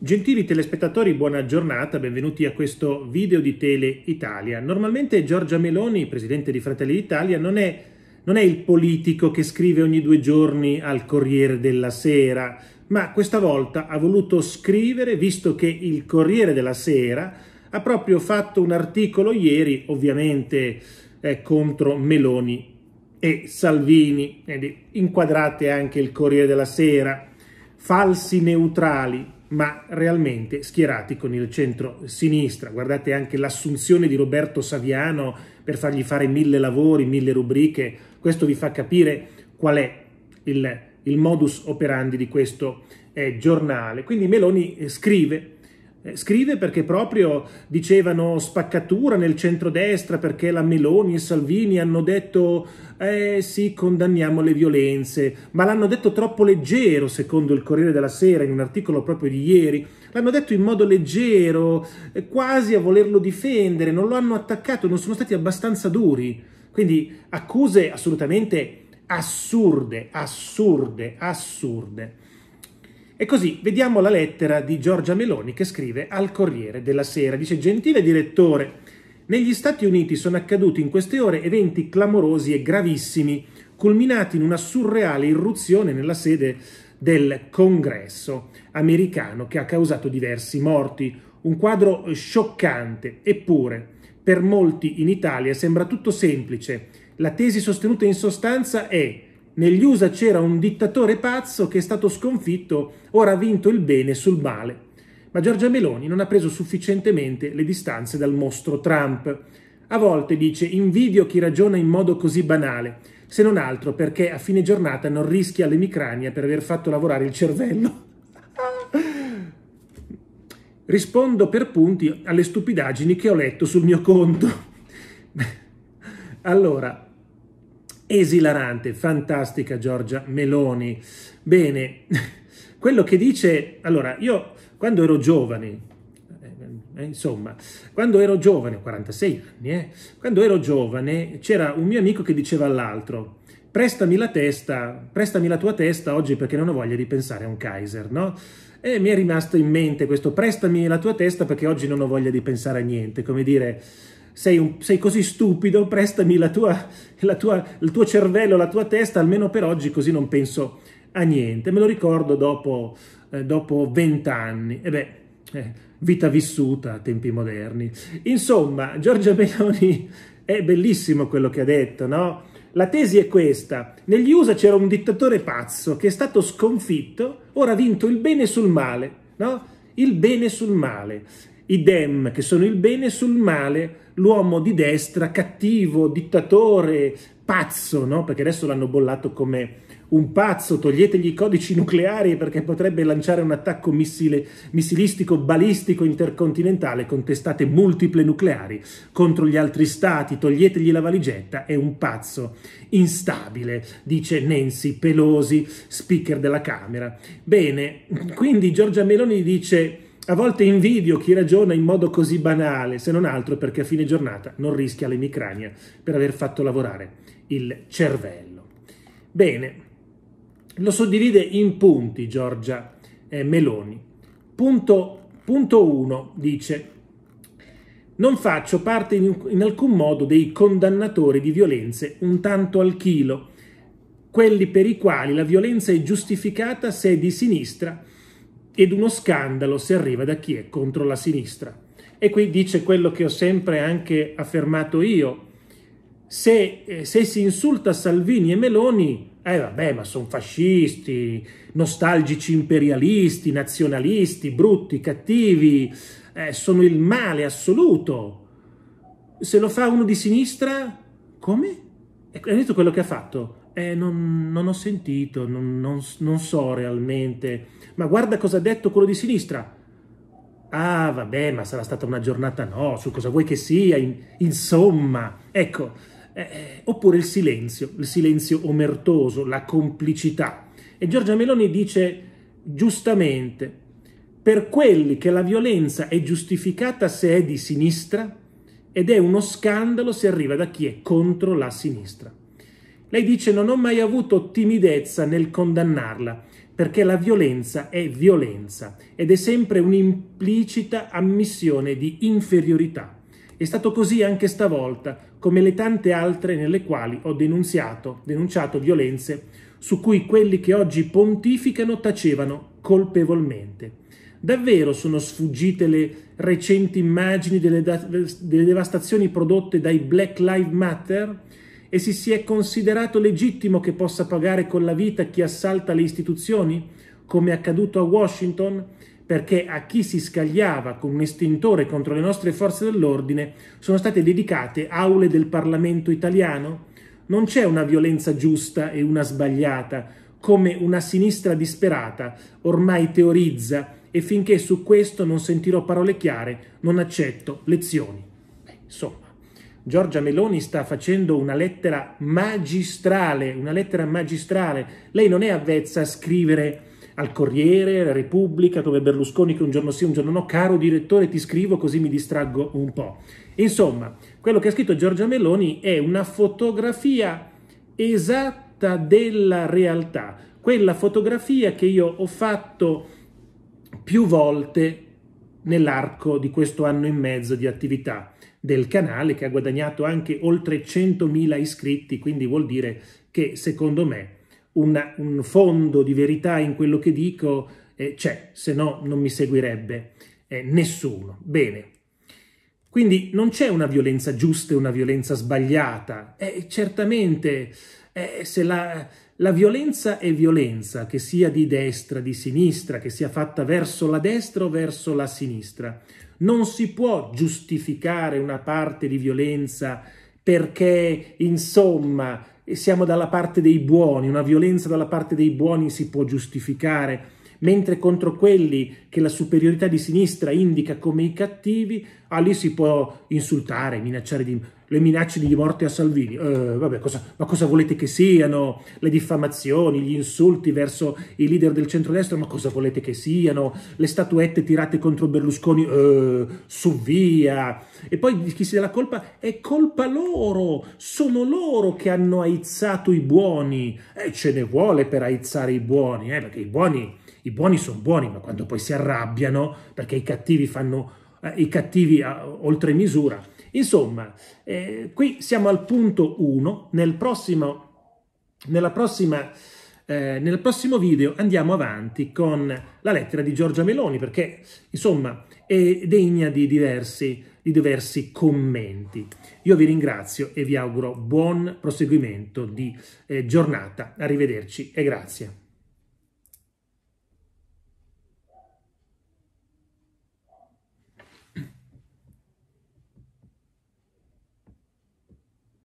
Gentili telespettatori, buona giornata, benvenuti a questo video di Tele Italia. Normalmente Giorgia Meloni, presidente di Fratelli d'Italia, non è, non è il politico che scrive ogni due giorni al Corriere della Sera, ma questa volta ha voluto scrivere, visto che il Corriere della Sera ha proprio fatto un articolo ieri, ovviamente eh, contro Meloni e Salvini, Quindi inquadrate anche il Corriere della Sera, falsi neutrali, ma realmente schierati con il centro-sinistra. Guardate anche l'assunzione di Roberto Saviano per fargli fare mille lavori, mille rubriche, questo vi fa capire qual è il, il modus operandi di questo eh, giornale. Quindi Meloni eh, scrive eh, scrive perché proprio dicevano spaccatura nel centrodestra, perché la Meloni e Salvini hanno detto eh sì, condanniamo le violenze, ma l'hanno detto troppo leggero, secondo il Corriere della Sera, in un articolo proprio di ieri. L'hanno detto in modo leggero, eh, quasi a volerlo difendere, non lo hanno attaccato, non sono stati abbastanza duri. Quindi accuse assolutamente assurde, assurde, assurde. E così vediamo la lettera di Giorgia Meloni che scrive al Corriere della Sera. Dice gentile direttore, negli Stati Uniti sono accaduti in queste ore eventi clamorosi e gravissimi, culminati in una surreale irruzione nella sede del congresso americano che ha causato diversi morti. Un quadro scioccante, eppure per molti in Italia sembra tutto semplice. La tesi sostenuta in sostanza è negli USA c'era un dittatore pazzo che è stato sconfitto, ora ha vinto il bene sul male. Ma Giorgia Meloni non ha preso sufficientemente le distanze dal mostro Trump. A volte dice invidio chi ragiona in modo così banale, se non altro perché a fine giornata non rischia l'emicrania per aver fatto lavorare il cervello. Rispondo per punti alle stupidaggini che ho letto sul mio conto. allora, esilarante, fantastica Giorgia Meloni. Bene, quello che dice, allora io quando ero giovane, eh, insomma, quando ero giovane, 46 anni, eh, quando ero giovane c'era un mio amico che diceva all'altro, prestami la testa, prestami la tua testa oggi perché non ho voglia di pensare a un Kaiser, no? E mi è rimasto in mente questo, prestami la tua testa perché oggi non ho voglia di pensare a niente, come dire, sei, un, sei così stupido, prestami la tua, la tua, il tuo cervello, la tua testa, almeno per oggi, così non penso a niente. Me lo ricordo dopo eh, vent'anni. Eh, e beh, eh, vita vissuta a tempi moderni. Insomma, Giorgia Meloni è bellissimo quello che ha detto, no? La tesi è questa. Negli USA c'era un dittatore pazzo che è stato sconfitto, ora ha vinto il bene sul male, no? Il bene sul male i dem, che sono il bene, sul male, l'uomo di destra, cattivo, dittatore, pazzo, no? perché adesso l'hanno bollato come un pazzo, toglietegli i codici nucleari perché potrebbe lanciare un attacco missile, missilistico, balistico, intercontinentale con testate multiple nucleari contro gli altri stati, toglietegli la valigetta, è un pazzo instabile, dice Nancy Pelosi, speaker della Camera. Bene, quindi Giorgia Meloni dice a volte invidio chi ragiona in modo così banale, se non altro perché a fine giornata non rischia l'emicrania per aver fatto lavorare il cervello. Bene, lo suddivide in punti Giorgia eh, Meloni. Punto 1 dice non faccio parte in, in, alcun modo dei condannatori di violenze un tanto al chilo, quelli per i quali la violenza è giustificata se è di sinistra ed uno scandalo se arriva da chi è contro la sinistra. E qui dice quello che ho sempre anche affermato io. Se, eh, se si insulta Salvini e Meloni, eh vabbè, ma sono fascisti, nostalgici imperialisti, nazionalisti, brutti, cattivi, eh, sono il male assoluto. Se lo fa uno di sinistra, come? Hai ecco, detto quello che ha fatto? Eh, non, non, ho sentito, non, non, non so realmente. Ma guarda cosa ha detto quello di sinistra. Ah, vabbè, ma sarà stata una giornata no, su cosa vuoi che sia, in, insomma. Ecco, eh, eh, oppure il silenzio, il silenzio omertoso, la complicità. E Giorgia Meloni dice giustamente, per quelli che la violenza è giustificata se è di sinistra ed è uno scandalo se arriva da chi è contro la sinistra. Lei dice non ho mai avuto timidezza nel condannarla, perché la violenza è violenza ed è sempre un'implicita ammissione di inferiorità. È stato così anche stavolta, come le tante altre nelle quali ho denunziato, denunciato violenze su cui quelli che oggi pontificano tacevano colpevolmente. Davvero sono sfuggite le recenti immagini delle, delle devastazioni prodotte dai Black Lives Matter? e si sia considerato legittimo che possa pagare con la vita chi assalta le istituzioni, come è accaduto a Washington, perché a chi si scagliava con un estintore contro le nostre forze dell'ordine sono state dedicate aule del Parlamento italiano? Non c'è una violenza giusta e una sbagliata, come una sinistra disperata ormai teorizza e finché su questo non sentirò parole chiare non accetto lezioni. Beh, insomma. Giorgia Meloni sta facendo una lettera magistrale, una lettera magistrale. Lei non è avvezza a scrivere al Corriere, alla Repubblica, come Berlusconi che un giorno sì, un giorno no, caro direttore ti scrivo così mi distraggo un po'. Insomma, quello che ha scritto Giorgia Meloni è una fotografia esatta della realtà, quella fotografia che io ho fatto più volte nell'arco di questo anno e mezzo di attività del canale che ha guadagnato anche oltre 100.000 iscritti, quindi vuol dire che secondo me una, un fondo di verità in quello che dico eh, c'è, se no non mi seguirebbe eh, nessuno. Bene. Quindi non c'è una violenza giusta e una violenza sbagliata. Eh, certamente eh, se la, la violenza è violenza, che sia di destra, di sinistra, che sia fatta verso la destra o verso la sinistra. Non si può giustificare una parte di violenza perché, insomma, siamo dalla parte dei buoni, una violenza dalla parte dei buoni si può giustificare mentre contro quelli che la superiorità di sinistra indica come i cattivi, ah, lì si può insultare, minacciare di, le minacce di morte a Salvini. Eh, vabbè, cosa, ma cosa volete che siano? Le diffamazioni, gli insulti verso i leader del centrodestra, ma cosa volete che siano? Le statuette tirate contro Berlusconi, eh, su via. E poi chi si dà la colpa? È colpa loro, sono loro che hanno aizzato i buoni. E eh, ce ne vuole per aizzare i buoni, eh, perché i buoni i buoni sono buoni, ma quando poi si arrabbiano perché i cattivi fanno eh, i cattivi a, eh, oltre misura. Insomma, eh, qui siamo al punto 1. Nel prossimo, nella prossima, eh, nel prossimo video andiamo avanti con la lettera di Giorgia Meloni, perché insomma è degna di diversi, di diversi commenti. Io vi ringrazio e vi auguro buon proseguimento di eh, giornata. Arrivederci e grazie.